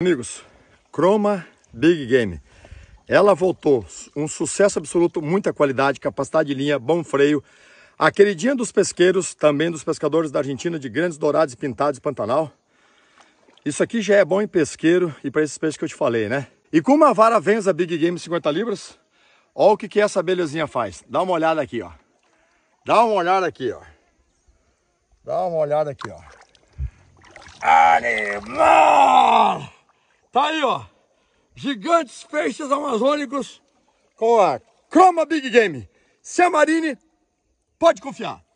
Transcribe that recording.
Amigos, Chroma Big Game. Ela voltou, um sucesso absoluto, muita qualidade, capacidade de linha, bom freio. A queridinha dos pesqueiros, também dos pescadores da Argentina, de grandes dourados e pintados Pantanal. Isso aqui já é bom em pesqueiro e para esses peixes que eu te falei, né? E com uma vara Venza Big Game 50 libras, olha o que, que essa abelhazinha faz. Dá uma olhada aqui, ó. Dá uma olhada aqui, ó. Dá uma olhada aqui, ó. Animal! Tá aí, ó. Gigantes peixes amazônicos com a Croma Big Game. Se Marine, pode confiar.